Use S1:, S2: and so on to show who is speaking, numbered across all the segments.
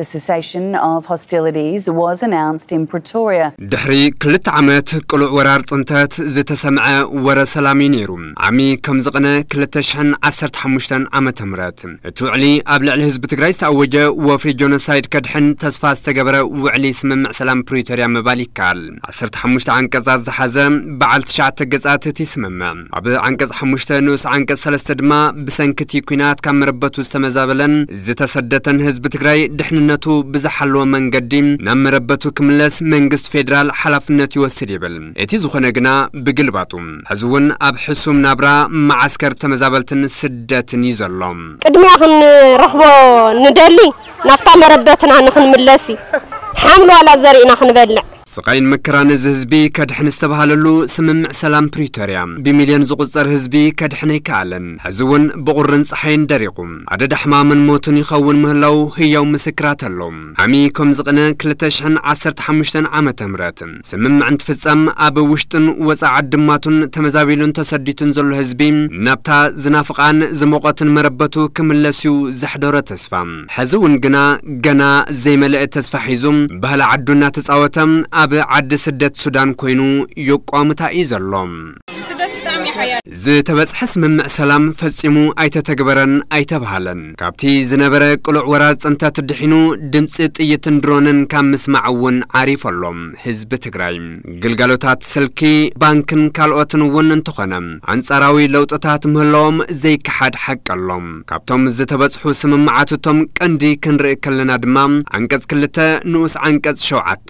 S1: The cessation of hostilities was announced in Pretoria. دحري كلت عمت قلوع ورار طنتات زت سمع ورا سلامي نيرو عمي كم زقنا كلت شحن عسرت حمشتن عمة تمرات تعلي قبل الحزب تجري تأوجه وفي جونسايد كدحن تسفى استجبر وعلي سمع سلام بريتوريا مبالي كال عسرت حمشت عن كذا زحزم بعد شعت جزات تسمع عب عن كذا حمشت نوس عن كذا سلست دما بسنكتي كينات كم ربطوا استمزابلن زت سدتن حزب تجري دحن ኃላፍነቱ ብዝሓለዎ መንገዲ ናብ መረበቱ ክምለስ መንግስቲ ፌደራል ሓላፍነት ይወስድ ይብል እቲ ዝኾነ ግና ብግልባጡ ሕዚ እውን ኣብ ሕሱም ናብራ ማዓስከር ተመዛበልትን ስደትን እዩ ዘሎ ቅድሚያ ክንረኽቦ ንደሊ ናብታ መረበትና ንክንምለስ እዩ ሓምሊ ዋላ ዘርኢና ክንበልዕ سقاين مكران الزهزبي كدحن استبهاللو سمم سلام بريتوريا بمليون زقصر هزبي كدحن يكالن هزون بغرن صحين دريقم عدد حمام موتن يخون مهلو هيو مسكرات اللوم عمي كم زقنا كلتشحن عصر تحمشتن عام تمرات سممع انتفصم أب وشتن وزع دماتن تمزابيلون تسديتن زلو هزبي نابتا زنافقان زموقتن مربتو كملسيو زحدورة تسفام هزون قنا قنا زي ملئ تسفحيزم بهل عدونا تسعوتم ኣብ ዓዲ ስደት ሱዳን ኮይኑ የቋምታ እዩ ዘሎም ዝተበፅሐ ስምምዕ ሰላም ፈፂሙ ኣይተተግበረን ኣይተባሃለን ካብቲ ዝነበረ ቁልዕ ወራዝ ፅንተት ድሒኑ ድምፂ ጥይትን ድሮንን ካብ ምስማዕ እውን ዓሪፍ ኣሎም ህዝቢ ትግራይ ግልጋሎታት ስልኪ ባንክን ካልኦትን እውን እንተኾነ ኣንጻራዊ ለውጥታት ምህለዎም ዘይከሓድ ሓቂ ኣሎም ካብቶም ዝተበፅሑ ስምምዓት እቶም ቀንዲ ክንርኢ ከለና ድማ ኣንቀጽ ክልተ ንኡስ ኣንቀጽ ሸውዓተ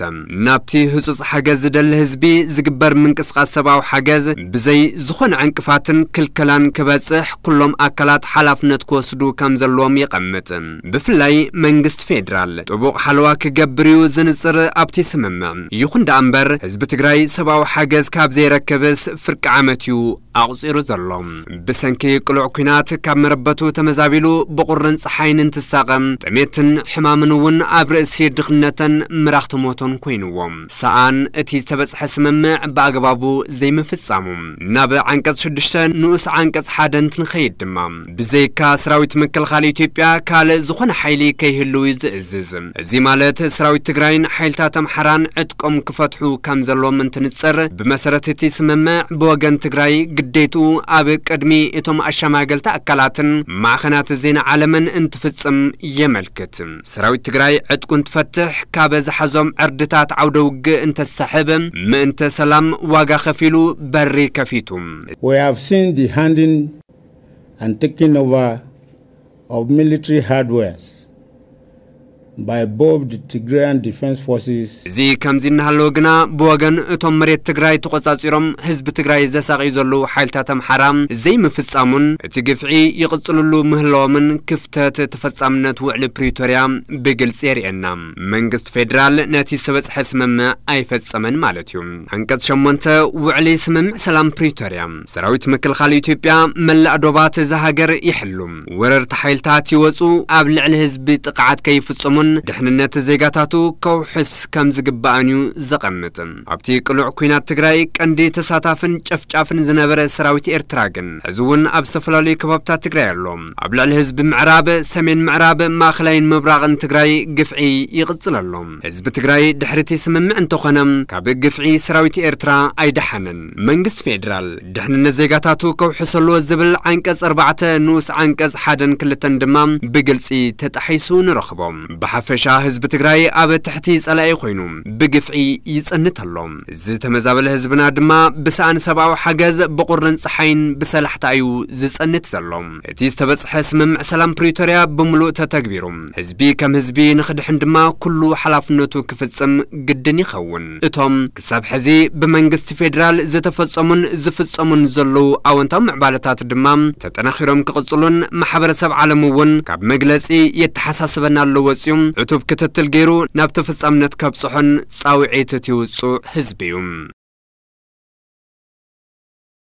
S1: ናብቲ ህፁፅ ሓገዝ ዝደሊ ህዝቢ ዝግበር ምንቅስቓስ ሰብኣዊ ሓገዝ ብዘይ ዝኾነ ጫናን ዕንቅፋትን ክልከላን ክበጽሕ ኩሎም ኣካላት ሓላፍነት ክወስዱ ከም ዘለዎም ይቐምጥ ብፍላይ መንግስቲ ፌደራል ጥቡቕ ሓለዋ ክገብር እዩ ዝንፅር ኣብቲ ስምምዕ ይኹን ደኣ እምበር ህዝቢ ትግራይ ሰብኣዊ ሓገዝ ካብ ዘይረክብስ ፍርቂ ዓመት እዩ ኣቑፂሩ ዘሎ ብሰንኪ ቅሉዕ ኩናት ካብ መረበቱ ተመዛቢሉ ብቑርን ፀሓይን እንትሳቐም ጥሜትን ሕማምን እውን ኣብ ርእሲ ድኽነተን ምራኽቲ ሞቶን ኮይኑዎም ሰኣን እቲ ዝተበጽሐ ስምምዕ ብኣግባቡ ዘይምፍጻሙ ናብ ዓንቀጽ 6 ዱሽተ ንኡስ ዓንቀጽ ሓደን ትንኸይድ ድማ ብዘይካ ሰራዊት ምክልኻል ኢትዮጵያ ካልእ ዝኾነ ሓይሊ ከይህልው ዝእዝዝ እዚ ማለት ሰራዊት ትግራይን ሓይልታት ኣምሓራን ዕጥቆም ክፈትሑ ከም ዘለዎም እንትንጽር ብመሰረት እቲ ስምምዕ ብወገን ትግራይ ግዴቱ ኣብ ቅድሚ እቶም ኣሸማገልቲ ኣካላትን ማእኸናት ዜና ዓለምን እንትፍጽም የመልክት ሰራዊት ትግራይ ዕጥቁ እንትፈትሕ ካብ ዝሓዞም ዕርድታት ዓውደ ውግእ እንተሳሕብ ምእንተ ሰላም ዋጋ ከፊሉ በሪ ከፊቱ ሃንዲንግ and taking over of military hardwares by both the Tigrayan Defense Forces. እዚ ከምዚ እናሃለወ ግና ብወገን እቶም መሬት ትግራይ ተቆጻጺሮም ህዝቢ ትግራይ ዘሳቂዩ ዘለዉ ሓይልታት ኣምሓራ ዘይምፍጻሙን እቲ ግፍዒ ይቕጽልሉ ምህላዎምን ክፍተት ተፈጻምነት ውዕሊ ፕሪቶርያ ብግልፂ የርእየና መንግስቲ ፌደራል ነቲ ዝበጽሐ ስምምዕ ኣይፈጸመን ማለት እዩ ኣንቀጽ 8 ውዕሊ ስምምዕ ሰላም ፕሪቶርያ ሰራዊት ምክልኻል ኢትዮጵያ መላእ ዶባት እዛ ሃገር ይሕሉ ወረርቲ ሓይልታት ይወፁ ኣብ ልዕሊ ህዝቢ ጥቕዓት ከይፍጽሙ ሰላሙን ድሕንነት ዜጋታቱ ከውሕስ ከም ዝግባእን እዩ ዘቐምጥ ኣብቲ ቅሉዕ ኩናት ትግራይ ቀንዲ ተሳታፍን ጨፍጫፍን ዝነበረ ሰራዊት ኤርትራ ግን ሕዚ እውን ኣብ ዝተፈላለዩ ከባብታት ትግራይ ኣሎ ኣብ ልዕሊ ህዝቢ ምዕራብ ሰሜን ምዕራብ ማእኸላይን ምብራቕን ትግራይ ግፍዒ ይቕጽል ኣሎ ህዝቢ ትግራይ ድሕርቲ ስምምዕ እንተኾነ ካብ ግፍዒ ሰራዊት ኤርትራ ኣይደሓንን መንግስቲ ፌደራል ድሕንነት ዜጋታቱ ከውሕሰሉ ዝብል ዓንቀጽ 4 ንኡስ ዓንቀጽ ሓደን ክልተን ድማ ብግልፂ ተጣሒሱ ንረኽቦም ብሓፈሻ ህዝቢ ትግራይ ኣብ ትሕቲ ጸላኢ ኮይኑ ብግፍዒ ይጽንት ኣሎ ዝተመዛበለ ህዝብና ድማ ብሳእን ሰብኣዊ ሓገዝ ብቑርን ፀሓይን ብሰላሕታ እዩ ዝጸንት ዘሎ እቲ ዝተበጽሐ ስምምዕ ሰላም ፕሪቶርያ ብምሉእ ተተግቢሩ ህዝቢ ከም ህዝቢ ንኽድሕን ድማ ኩሉ ሓላፍነቱ ክፍጽም ግድን ይኸውን እቶም ክሳብ ሕዚ ብመንግስቲ ፌደራል ዝተፈጸሙን ዝፍጸሙን ዘለዉ ኣወንታዊ ምዕባለታት ድማ ተጠናኺሮም ክቕጽሉን ማሕበረሰብ ዓለም እውን ካብ መግለጺ የተሓሳስበና ኣሎ ወፂዮም كتتلجيرو نبتفص أمنت كبصحن صاوعيت تيوصو حزبيوم